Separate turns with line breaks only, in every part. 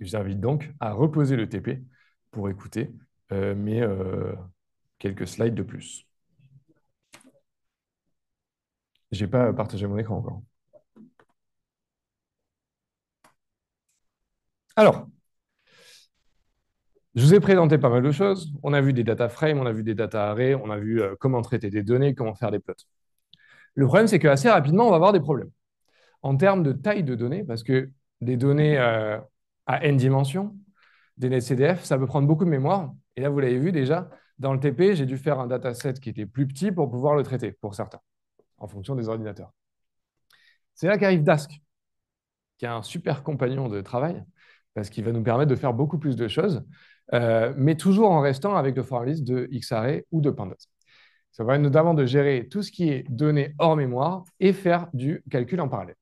Je vous invite donc à reposer le TP pour écouter euh, mes euh, quelques slides de plus. Je n'ai pas partagé mon écran encore. Alors, je vous ai présenté pas mal de choses. On a vu des data frames, on a vu des data arrays, on a vu euh, comment traiter des données, comment faire des plots. Le problème, c'est qu'assez rapidement, on va avoir des problèmes. En termes de taille de données, parce que des données à n dimensions des nets CDF, ça peut prendre beaucoup de mémoire. Et là, vous l'avez vu déjà, dans le TP, j'ai dû faire un dataset qui était plus petit pour pouvoir le traiter, pour certains, en fonction des ordinateurs. C'est là qu'arrive Dask, qui est un super compagnon de travail, parce qu'il va nous permettre de faire beaucoup plus de choses, euh, mais toujours en restant avec le formalisme de Xarray ou de Pandas. Ça va notamment de gérer tout ce qui est donné hors mémoire et faire du calcul en parallèle.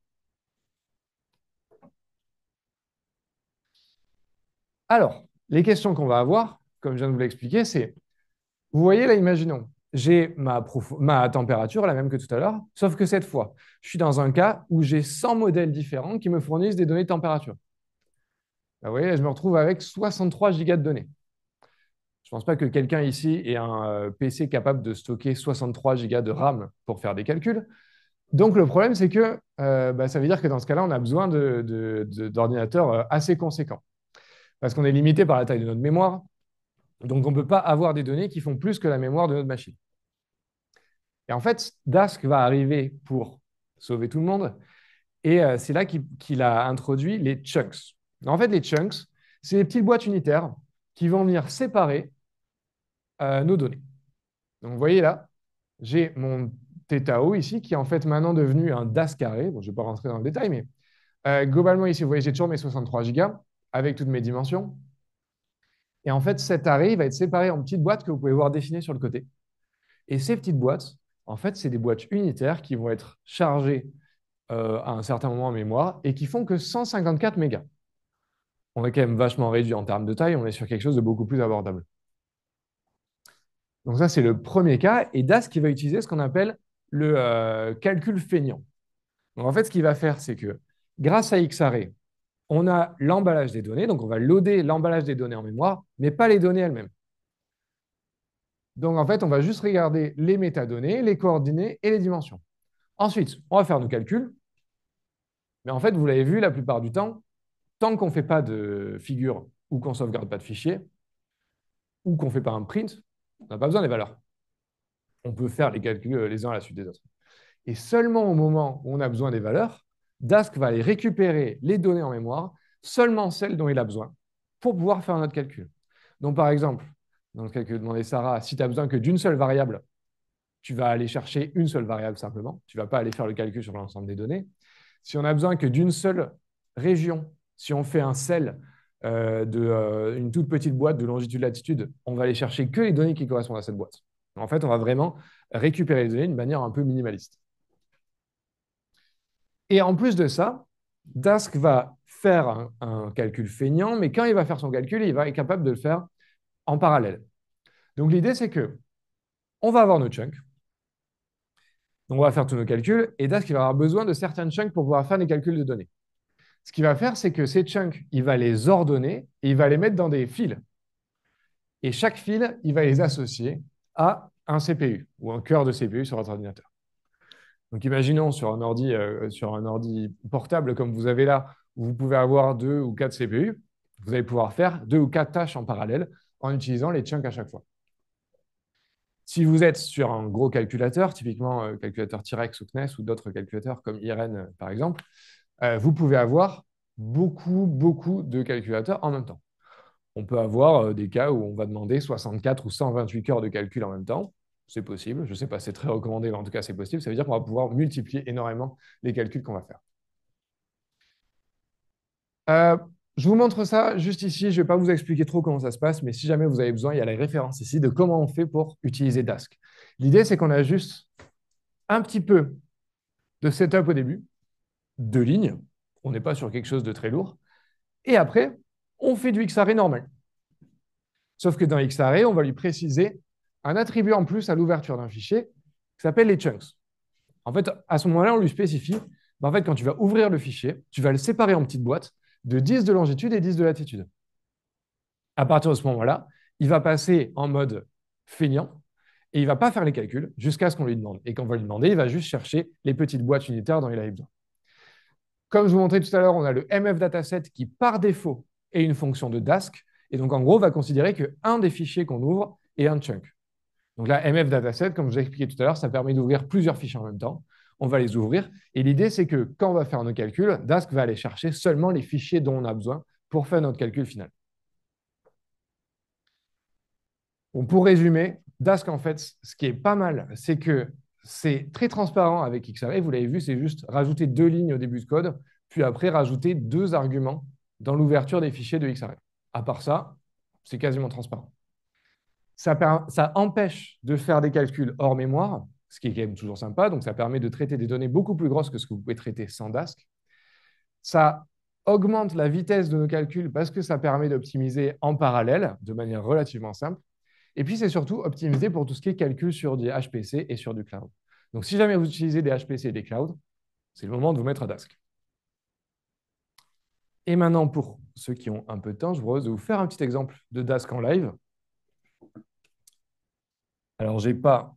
Alors, les questions qu'on va avoir, comme je viens de vous l'expliquer, c'est, vous voyez là, imaginons, j'ai ma, température la même que tout à l'heure, sauf que cette fois, je suis dans un cas où j'ai 100 modèles différents qui me fournissent des données de température. vous voyez, là, je me retrouve avec 63 gigas de données. Je ne pense pas que quelqu'un ici ait un euh, PC capable de stocker 63 gigas de RAM pour faire des calculs. Donc le problème, c'est que euh, bah, ça veut dire que dans ce cas-là, on a besoin d'ordinateurs euh, assez conséquents parce qu'on est limité par la taille de notre mémoire. Donc, on ne peut pas avoir des données qui font plus que la mémoire de notre machine. Et en fait, Dask va arriver pour sauver tout le monde. Et euh, c'est là qu'il a introduit les chunks. En fait, les chunks, c'est des petites boîtes unitaires qui vont venir séparer euh, nos données. Donc, vous voyez là, j'ai mon TTAO ici, qui est en fait maintenant devenu un DAS carré. je ne vais pas rentrer dans le détail, mais euh, globalement, ici, vous voyez, j'ai toujours mes 63 gigas avec toutes mes dimensions. Et en fait, cet arrêt va être séparé en petites boîtes que vous pouvez voir dessinées sur le côté. Et ces petites boîtes, en fait, c'est des boîtes unitaires qui vont être chargées euh, à un certain moment en mémoire et qui font que 154 mégas. On est quand même vachement réduit en termes de taille, on est sur quelque chose de beaucoup plus abordable. Donc ça, c'est le premier cas. Et DAS qui va utiliser ce qu'on appelle le euh, calcul feignant. Donc en fait, ce qu'il va faire, c'est que grâce à X array, on a l'emballage des données, donc on va loader l'emballage des données en mémoire, mais pas les données elles-mêmes. Donc en fait, on va juste regarder les métadonnées, les coordonnées et les dimensions. Ensuite, on va faire nos calculs. Mais en fait, vous l'avez vu, la plupart du temps, tant qu'on ne fait pas de figure ou qu'on ne sauvegarde pas de fichier, ou qu'on ne fait pas un print, on n'a pas besoin des valeurs. On peut faire les calculs euh, les uns à la suite des autres. Et seulement au moment où on a besoin des valeurs, Dask va aller récupérer les données en mémoire, seulement celles dont il a besoin, pour pouvoir faire notre calcul. Donc, par exemple, dans le calcul demandé Sarah, si tu as besoin que d'une seule variable, tu vas aller chercher une seule variable simplement. Tu ne vas pas aller faire le calcul sur l'ensemble des données. Si on a besoin que d'une seule région, si on fait un sel euh, d'une euh, une toute petite boîte de longitude-latitude, on va aller chercher que les données qui correspondent à cette boîte. En fait, on va vraiment récupérer les données d'une manière un peu minimaliste. Et en plus de ça, Dask va faire un, calcul feignant, mais quand il va faire son calcul, il va être capable de le faire en parallèle. Donc l'idée, c'est que on va avoir nos chunks, on va faire tous nos calculs, et Dask va avoir besoin de certains chunks pour pouvoir faire des calculs de données. Ce qu'il va faire, c'est que ces chunks, il va les ordonner et il va les mettre dans des fils. Et chaque fil, il va les associer à un CPU ou un cœur de CPU sur votre ordinateur. Donc imaginons sur un ordi, euh, sur un ordi portable comme vous avez là, où vous pouvez avoir deux ou quatre CPU, vous allez pouvoir faire deux ou quatre tâches en parallèle en utilisant les chunks à chaque fois. Si vous êtes sur un gros calculateur, typiquement euh, calculateur T-Rex ou CNES ou d'autres calculateurs comme Irene euh, par exemple, vous pouvez avoir beaucoup, beaucoup de calculateurs en même temps. On peut avoir des cas où on va demander 64 ou 128 heures de calcul en même temps. C'est possible, je ne sais pas, c'est très recommandé, mais en tout cas c'est possible. Ça veut dire qu'on va pouvoir multiplier énormément les calculs qu'on va faire. Euh, je vous montre ça juste ici. Je ne vais pas vous expliquer trop comment ça se passe, mais si jamais vous avez besoin, il y a la référence ici de comment on fait pour utiliser Dask. L'idée, c'est qu'on a juste un petit peu de setup au début, deux lignes. On n'est pas sur quelque chose de très lourd. Et après, on fait du XArray normal. Sauf que dans XArray, on va lui préciser un attribut en plus à l'ouverture d'un fichier qui s'appelle les chunks. En fait, à ce moment-là, on lui spécifie, bah, en fait, quand tu vas ouvrir le fichier, tu vas le séparer en petites boîtes de 10 de longitude et 10 de latitude. À partir de ce moment-là, il va passer en mode feignant et il ne va pas faire les calculs jusqu'à ce qu'on lui demande. Et quand on va lui demander, il va juste chercher les petites boîtes unitaires dont il a besoin. Comme je vous montrais tout à l'heure, on a le MF dataset qui, par défaut, est une fonction de Dask. Et donc, en gros, va considérer qu'un des fichiers qu'on ouvre est un chunk. Donc là, MF Dataset, comme je vous ai expliqué tout à l'heure, ça permet d'ouvrir plusieurs fichiers en même temps. On va les ouvrir. Et l'idée, c'est que quand on va faire nos calculs, Dask va aller chercher seulement les fichiers dont on a besoin pour faire notre calcul final. pour résumer, Dask, en fait, ce qui est pas mal, c'est que c'est très transparent avec XARray. Vous l'avez vu, c'est juste rajouter deux lignes au début de code, puis après rajouter deux arguments dans l'ouverture des fichiers de XARray. À part ça, c'est quasiment transparent ça, empêche de faire des calculs hors mémoire, ce qui est quand même toujours sympa. Donc, ça permet de traiter des données beaucoup plus grosses que ce que vous pouvez traiter sans Dask. Ça augmente la vitesse de nos calculs parce que ça permet d'optimiser en parallèle de manière relativement simple. Et puis, c'est surtout optimisé pour tout ce qui est calcul sur des HPC et sur du cloud. Donc, si jamais vous utilisez des HPC et des clouds, c'est le moment de vous mettre à Dask. Et maintenant, pour ceux qui ont un peu de temps, je vous propose de vous faire un petit exemple de Dask en live. Alors, j'ai pas.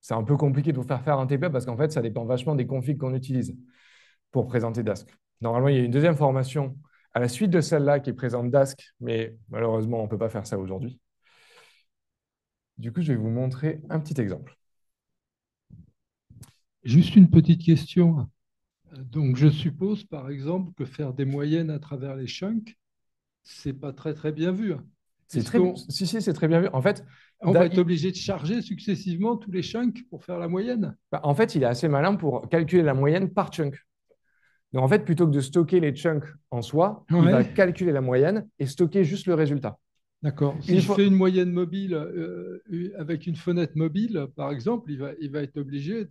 C'est un peu compliqué de vous faire faire un TP, e parce qu'en fait, ça dépend vachement des configs qu'on utilise pour présenter Dask. Normalement, il y a une deuxième formation à la suite de celle-là qui présente Dask, mais malheureusement, on ne peut pas faire ça aujourd'hui.
Du coup, je vais vous montrer un petit exemple. Juste une petite question. Donc, je suppose, par exemple, que faire des moyennes à travers les chunks, c'est pas très très bien vu. Hein. C'est très très, si, si, c'est très bien vu. En fait, on va être obligé de charger successivement tous les chunks pour faire la moyenne. Bah, en fait, il est
assez malin pour calculer la moyenne par chunk. Donc en fait, plutôt que de stocker les chunks en soi, il va calculer la moyenne et stocker juste le résultat.
D'accord. Si je fais une moyenne mobile euh, avec une fenêtre mobile, par exemple, il va, il va être obligé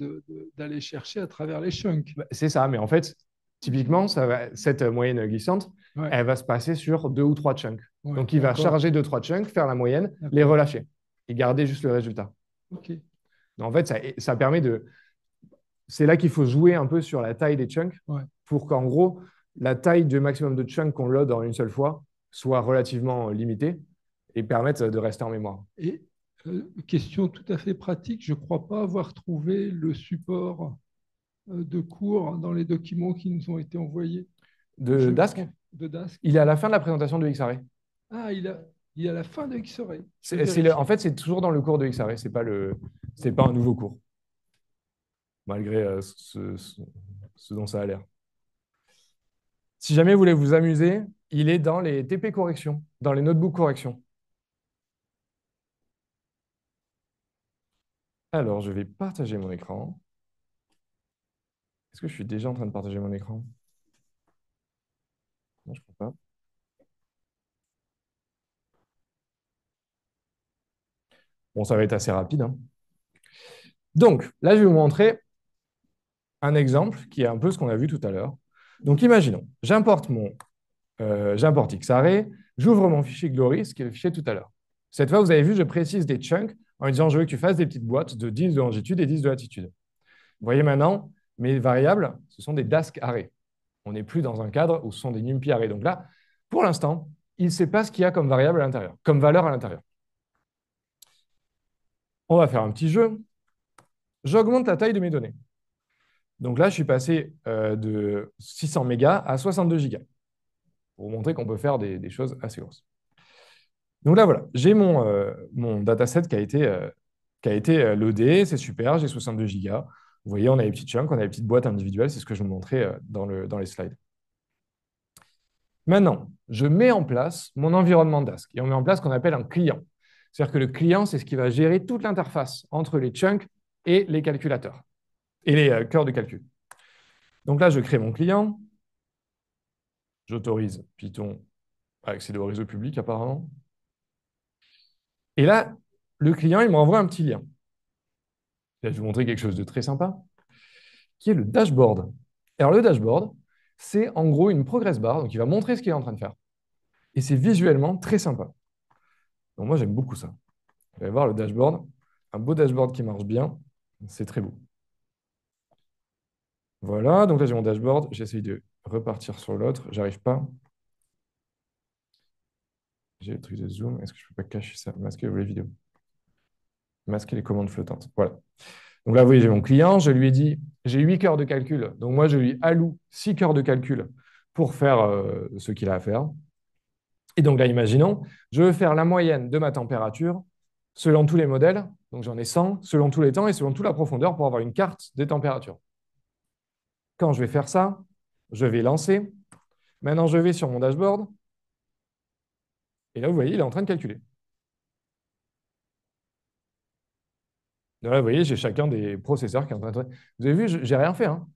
d'aller chercher à travers les chunks. Bah,
c'est ça, mais en fait, typiquement, cette moyenne glissante, elle va se passer sur deux ou trois chunks. Donc il va charger deux, trois chunks, faire la moyenne, les relâcher et garder juste le résultat. En fait, ça, permet de. C'est là qu'il faut jouer un peu sur la taille des chunks pour qu'en gros, la taille du maximum de chunks qu'on load en une seule fois soit relativement limitée et permette de rester en mémoire.
Et euh, question tout à fait pratique, je ne crois pas avoir trouvé le support euh, de cours dans les documents qui nous ont été envoyés. De Dask De Dask.
Il est à la fin de la présentation de XRA.
Ah, il a il est à la fin de X-Ray.
en fait, c'est toujours dans le cours de X-Ray, ce n'est pas, un nouveau cours, malgré euh, ce, dont ça a l'air. Si jamais vous voulez vous amuser, il est dans les TP corrections, dans les notebooks corrections. Alors, je vais partager mon écran. Est-ce que je suis déjà en train de partager mon écran Non, je ne crois pas. Bon, ça va être assez rapide. Hein. Donc, là, je vais vous montrer un exemple qui est un peu ce qu'on a vu tout à l'heure. Donc, imaginons, j'importe mon, euh, j'importe Xarray, j'ouvre mon fichier Glory, ce qui est le fichier tout à l'heure. Cette fois, vous avez vu, je précise des chunks en disant je veux que tu fasses des petites boîtes de 10 de longitude et 10 de latitude. Vous voyez maintenant, mes variables, ce sont des dask arrêt. On n'est plus dans un cadre où ce sont des numpy arrêts. Donc là, pour l'instant, il ne sait pas ce qu'il y a comme variable à l'intérieur, comme valeur à l'intérieur. On va faire un petit jeu. J'augmente la taille de mes données. Donc là, je suis passé euh, de 600 mégas à 62 gigas pour vous montrer qu'on peut faire des, choses assez grosses. Donc là, voilà, j'ai mon, euh, mon, dataset qui a été, euh, qui a été loadé, c'est super, j'ai 62 gigas. Vous voyez, on a les petites chunks, on a les petites boîtes individuelles, c'est ce que je vous montrais dans, le, dans les slides. Maintenant, je mets en place mon environnement Dask et on met en place ce qu'on appelle un client. C'est-à-dire que le client, c'est ce qui va gérer toute l'interface entre les chunks et les calculateurs et les euh, cœurs de calcul. Donc là, je crée mon client. J'autorise Python à accéder au réseau public, apparemment. Et là, le client, il me renvoie un petit lien. je vais vous montrer quelque chose de très sympa, qui est le dashboard. Alors, le dashboard, c'est en gros une progress bar, donc il va montrer ce qu'il est en train de faire. Et c'est visuellement très sympa. Donc moi, j'aime beaucoup ça. Vous allez voir le dashboard. Un beau dashboard qui marche bien, c'est très beau. Voilà, donc là j'ai mon dashboard, j'essaye de repartir sur l'autre, j'arrive pas. J'ai le truc de zoom, est-ce que je peux pas cacher ça Masquer les vidéos. Masquer les commandes flottantes. Voilà. Donc là, vous voyez, j'ai mon client, je lui ai dit, j'ai 8 heures de calcul. Donc moi, je lui alloue 6 heures de calcul pour faire euh, ce qu'il a à faire. Et donc là, imaginons, je veux faire la moyenne de ma température selon tous les modèles, donc j'en ai 100, selon tous les temps et selon toute la profondeur pour avoir une carte des températures. Quand je vais faire ça, je vais lancer. Maintenant, je vais sur mon dashboard. Et là, vous voyez, il est en train de calculer. Là, vous voyez, j'ai chacun des processeurs qui est en train de... Vous avez vu, je n'ai rien fait. Hein.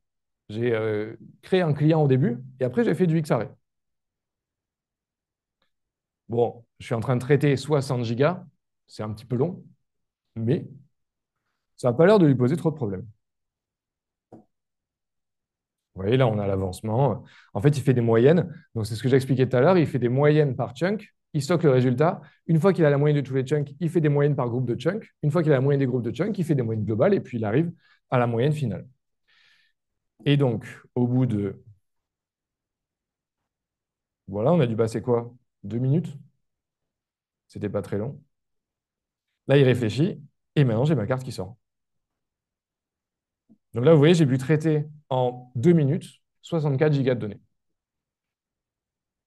J'ai euh, créé un client au début et après, j'ai fait du x Bon, je suis en train de traiter 60 gigas, c'est un petit peu long, mais ça n'a pas l'air de lui poser trop de problèmes. Vous voyez, là, on a l'avancement. En fait, il fait des moyennes. Donc, c'est ce que j'expliquais tout à l'heure. Il fait des moyennes par chunk. Il stocke le résultat. Une fois qu'il a la moyenne de tous les chunks, il fait des moyennes par groupe de chunks. Une fois qu'il a la moyenne des groupes de chunks, il fait des moyennes globales. Et puis, il arrive à la moyenne finale. Et donc, au bout de... Voilà, on a dû passer quoi deux minutes. C'était pas très long. Là, il réfléchit, et maintenant j'ai ma carte qui sort. Donc là, vous voyez, j'ai pu traiter en deux minutes 64 gigas de données.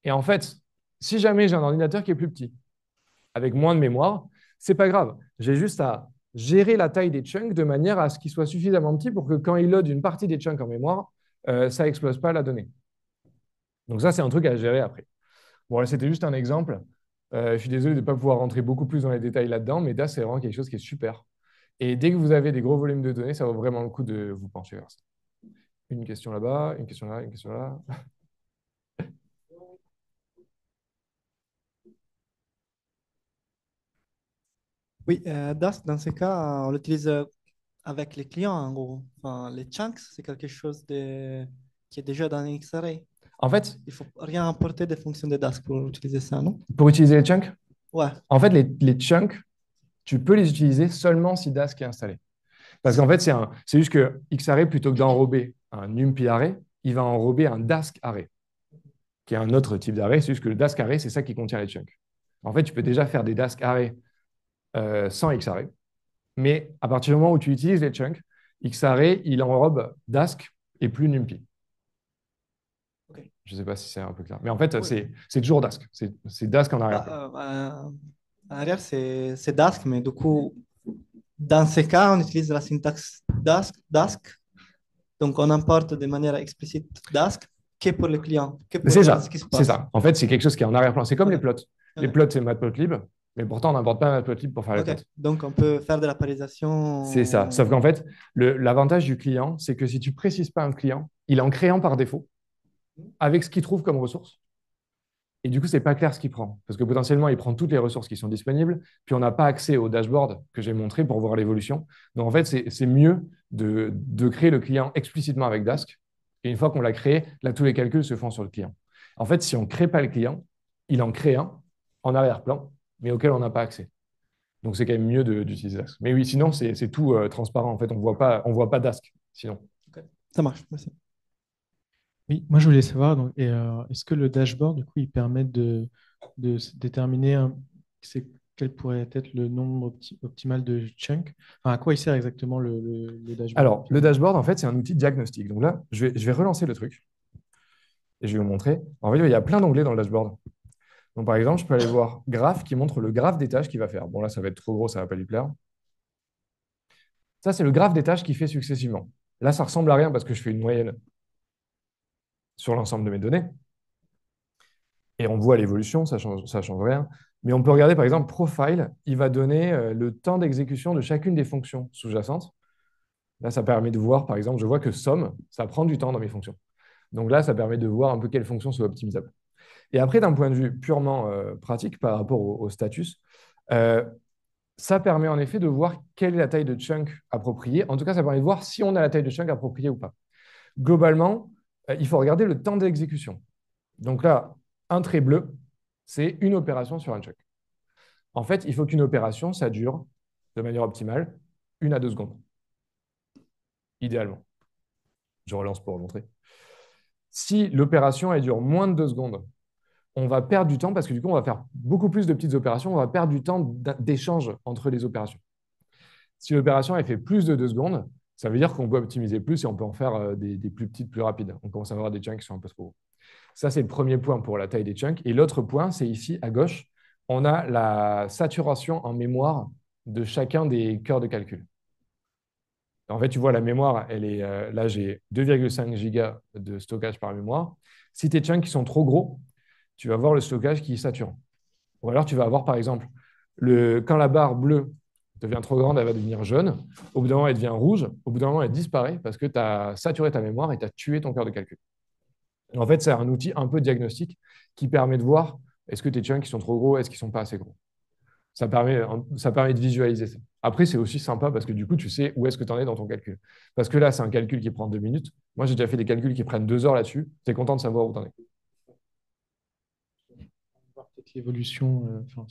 Et en fait, si jamais j'ai un ordinateur qui est plus petit, avec moins de mémoire, c'est pas grave. J'ai juste à gérer la taille des chunks de manière à ce qu'il soit suffisamment petit pour que quand il load une partie des chunks en mémoire, euh, ça n'explose pas la donnée. Donc ça, c'est un truc à gérer après. Bon, c'était juste un exemple. Euh, je suis désolé de ne pas pouvoir rentrer beaucoup plus dans les détails là-dedans, mais DAS, c'est vraiment quelque chose qui est super. Et dès que vous avez des gros volumes de données, ça vaut vraiment le coup de vous pencher vers ça. Une question là-bas, une question là, une question là.
Oui, euh, DAS, dans ce cas, on l'utilise euh, avec les clients, en gros. Enfin, les chunks, c'est quelque chose de... qui est déjà dans XRA. En fait, il faut rien importer des fonctions de Dask pour utiliser ça, non
Pour utiliser les chunks Ouais. En fait, les, chunks, tu peux les utiliser seulement si Dask est installé. Parce qu'en fait, c'est juste que xarray, plutôt que d'enrober un NumPy array, il va enrober un Dask array, qui est un autre type d'arrêt. C'est juste que le Dask array, c'est ça qui contient les chunks. En fait, tu peux déjà faire des Dask euh, array sans xarray. Mais à partir du moment où tu utilises les chunks, xarray, il enrobe Dask et plus NumPy. Je ne sais pas si c'est un peu clair. Mais en fait, c'est toujours Dask. C'est Dask en arrière.
Ah, bah, en arrière, c'est Dask, mais du coup, dans ces cas, on utilise la syntaxe Dask. Donc, on importe de manière explicite Dask que pour le client. C'est ça. C'est ça.
En fait, c'est quelque chose qui est en arrière-plan. C'est comme les plots. Les plots, c'est Matplotlib. Mais pourtant, on n'importe pas Matplotlib pour faire les plots.
Donc, on peut faire de la parisation. C'est ça. Sauf qu'en fait,
l'avantage du client, c'est que si tu précises pas un client, il en créant par défaut avec ce qu'il trouve comme ressources. Et du coup, ce n'est pas clair ce qu'il prend, parce que potentiellement, il prend toutes les ressources qui sont disponibles, puis on n'a pas accès au dashboard que j'ai montré pour voir l'évolution. Donc en fait, c'est mieux de, de, créer le client explicitement avec Dask. Et une fois qu'on l'a créé, là, tous les calculs se font sur le client. En fait, si on ne crée pas le client, il en crée un en arrière-plan, mais auquel on n'a pas accès. Donc c'est quand même mieux d'utiliser Dask. Mais oui, sinon, c'est tout euh, transparent. En fait, on ne voit pas, on voit pas Dask, sinon.
Ça marche, merci. Oui, moi je voulais savoir, euh, est-ce que le dashboard, du coup, il permet de, déterminer quel pourrait être le nombre optimal de chunks enfin, À quoi il sert exactement le, dashboard Alors, le
dashboard, en fait, c'est un outil diagnostic. Donc là, je vais, je vais relancer le truc et je vais vous montrer. En fait, il y a plein d'onglets dans le dashboard. Donc, par exemple, je peux aller voir graphe qui montre le graphe des tâches qu'il va faire. Bon, là, ça va être trop gros, ça ne va pas lui plaire. Ça, c'est le graphe des tâches qu'il fait successivement. Là, ça ressemble à rien parce que je fais une moyenne sur l'ensemble de mes données. Et on voit l'évolution, ça ne change, ça change rien. Mais on peut regarder par exemple profile, il va donner euh, le temps d'exécution de chacune des fonctions sous-jacentes. Là, ça permet de voir, par exemple, je vois que somme, ça prend du temps dans mes fonctions. Donc là, ça permet de voir un peu quelles fonctions sont optimisables. Et après, d'un point de vue purement euh, pratique par rapport au, statut status, euh, ça permet en effet de voir quelle est la taille de chunk appropriée. En tout cas, ça permet de voir si on a la taille de chunk appropriée ou pas. Globalement, euh, il faut regarder le temps d'exécution. Donc là, un trait bleu, c'est une opération sur un check. En fait, il faut qu'une opération, ça dure de manière optimale une à deux secondes. Idéalement. Je relance pour montrer. Si l'opération elle dure moins de deux secondes, on va perdre du temps parce que du coup, on va faire beaucoup plus de petites opérations, on va perdre du temps d'échange entre les opérations. Si l'opération elle fait plus de deux secondes, ça veut dire qu'on peut optimiser plus et on peut en faire euh, des, plus petites, plus rapides. On commence à avoir des chunks qui sont un peu trop gros. Ça, c'est le premier point pour la taille des chunks. Et l'autre point, c'est ici à gauche, on a la saturation en mémoire de chacun des cœurs de calcul. En fait, tu vois, la mémoire, elle est, euh, là, j'ai 2,5 gigas de stockage par mémoire. Si tes chunks sont trop gros, tu vas voir le stockage qui sature. Ou alors, tu vas avoir, par exemple, le, quand la barre bleue devient trop grande, elle va devenir jaune. Au bout d'un moment, elle devient rouge. Au bout d'un moment, elle disparaît parce que tu as saturé ta mémoire et tu as tué ton cœur de calcul. en fait, c'est un outil un peu diagnostique qui permet de voir est-ce que tes qui sont trop gros, est-ce qu'ils ne sont pas assez gros. Ça permet, euh, ça permet de visualiser ça. Après, c'est aussi sympa parce que du coup, tu sais où est-ce que tu en es dans ton calcul. Parce que là, c'est un calcul qui prend deux minutes. Moi, j'ai déjà fait des calculs qui prennent deux heures là-dessus. Tu es content de savoir où tu en es
l'évolution, euh,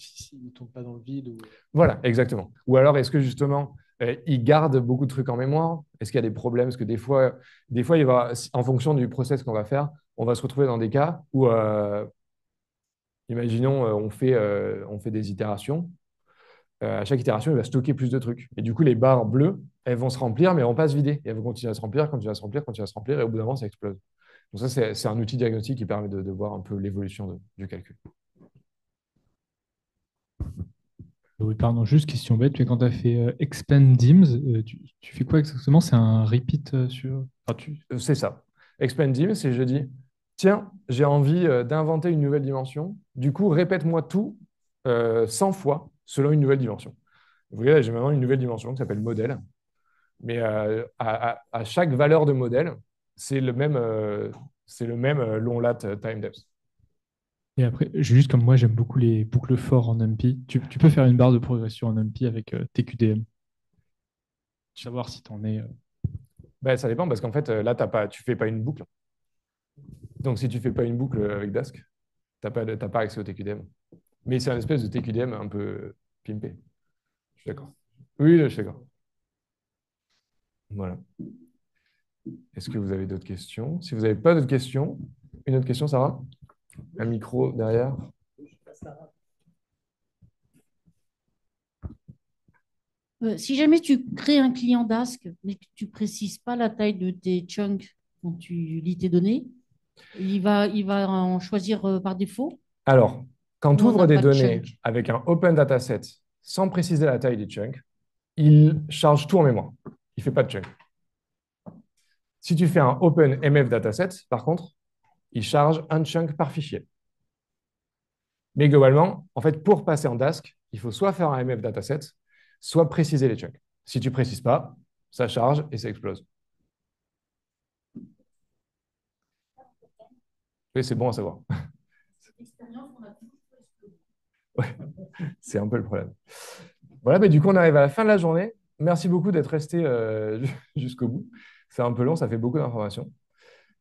ne tombe pas dans le vide.
Voilà, exactement. Ou alors, est-ce que justement, euh, il garde beaucoup de trucs en mémoire Est-ce qu'il y a des problèmes Parce que des fois, des fois il va, en fonction du process qu'on va faire, on va se retrouver dans des cas où, euh, imaginons, on fait, on fait des itérations. à chaque itération, il va stocker plus de trucs. Et du coup, les barres bleues, elles vont se remplir, mais elles vont pas se vider. Et elles vont continuer à se remplir, continuer à se remplir, continuer à se remplir, et au bout d'un moment, ça explose. Donc ça, c'est un outil diagnostique qui permet de voir un peu l'évolution du calcul. Oui, pardon, juste question
bête, mais quand tu as fait euh, Expand Dims, euh, tu, fais quoi exactement C'est un repeat euh, sur.
C'est ça. Expand Dims, c'est je dis tiens, j'ai envie d'inventer une nouvelle dimension. Du coup, répète-moi tout 100 fois selon une nouvelle dimension. Vous voyez, j'ai maintenant une nouvelle dimension qui s'appelle modèle. Mais à, chaque valeur de modèle, c'est le même, c'est le même long lat time depth. Et après, juste comme moi, j'aime beaucoup les boucles forts en NumPy. Tu, peux faire une barre de progression en NumPy avec euh, TQDM. Savoir si tu en es. Euh. Bah, ça dépend parce qu'en fait, euh, là, tu pas, tu fais pas une boucle. Donc, si tu ne fais pas une boucle avec Dask, tu n'as pas, pas accès au TQDM. Mais c'est un espèce de TQDM un peu pimpé. Je suis d'accord. Oui, je suis d'accord. Voilà. Est-ce que vous avez d'autres questions Si vous n'avez pas d'autres questions, une autre question, Sarah un micro derrière.
Euh, si jamais tu crées un client Dask, mais que tu précises pas la taille de tes chunks quand tu lis tes données, il va, il va en choisir euh, par défaut
Alors, quand tu ouvres des données avec un open dataset sans préciser la taille des chunks, il charge tout en mémoire. Il ne fait pas de chunk. Si tu fais un open MF dataset, par contre, il charge un chunk par fichier. Mais globalement, en fait, pour passer en Dask, il faut soit faire un MF dataset, soit préciser les chunks. Si tu ne précises pas, ça charge et ça explose. c'est bon à savoir. c'est un peu le problème. Voilà, mais du coup, on arrive à la fin de la journée. Merci beaucoup d'être resté euh, jusqu'au bout. C'est un peu long, ça fait beaucoup d'informations.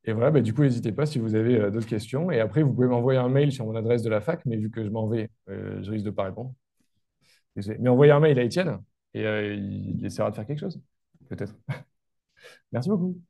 Et voilà, bah, du coup, n'hésitez pas si vous avez euh, d'autres questions. Et après, vous pouvez m'envoyer un mail sur mon adresse de la fac, mais vu que je m'en vais, euh, je risque de ne pas répondre. Mais envoyez un mail à Étienne et euh, il essaiera de faire quelque chose, peut-être. Merci beaucoup.